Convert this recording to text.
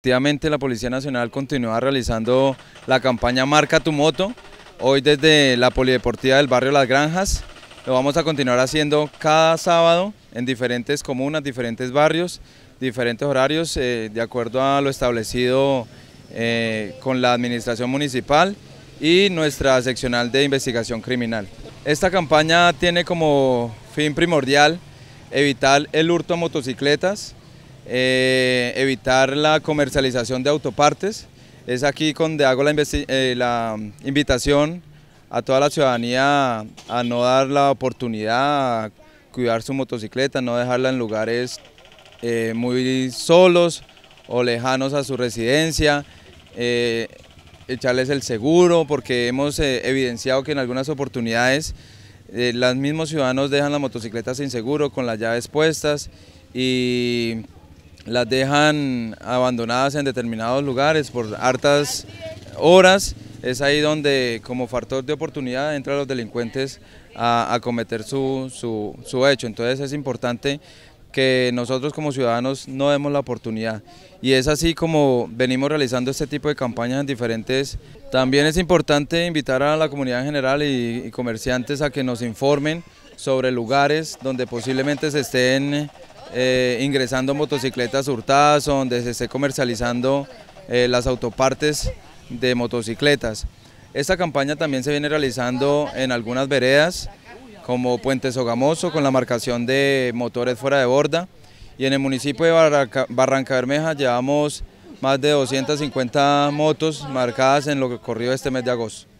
Efectivamente, la Policía Nacional continúa realizando la campaña Marca tu Moto, hoy desde la Polideportiva del barrio Las Granjas. Lo vamos a continuar haciendo cada sábado en diferentes comunas, diferentes barrios, diferentes horarios, eh, de acuerdo a lo establecido eh, con la administración municipal y nuestra seccional de investigación criminal. Esta campaña tiene como fin primordial evitar el hurto a motocicletas, eh, evitar la comercialización de autopartes. Es aquí donde hago eh, la, invitación a toda la ciudadanía a no dar la oportunidad, a cuidar su motocicleta, no dejarla en lugares eh, muy solos o lejanos a su residencia, echarles el seguro, porque hemos evidenciado que en algunas oportunidades los mismos ciudadanos dejan la motocicleta sin seguro, con las llaves puestas y las dejan abandonadas en determinados lugares por hartas horas. Es ahí donde como factor de oportunidad entran los delincuentes a, cometer su, hecho. Entonces es importante que nosotros como ciudadanos no demos la oportunidad. Y es así como venimos realizando este tipo de campañas en diferentes... También es importante invitar a la comunidad en general y, y comerciantes a que nos informen sobre lugares donde posiblemente se estén eh, ingresando motocicletas hurtadas donde se esté comercializando eh, las autopartes de motocicletas. Esta campaña también se viene realizando en algunas veredas como Puente Sogamoso con la marcación de motores fuera de borda y en el municipio de Barranca, Bermeja llevamos más de 250 motos marcadas en lo que corrió este mes de agosto.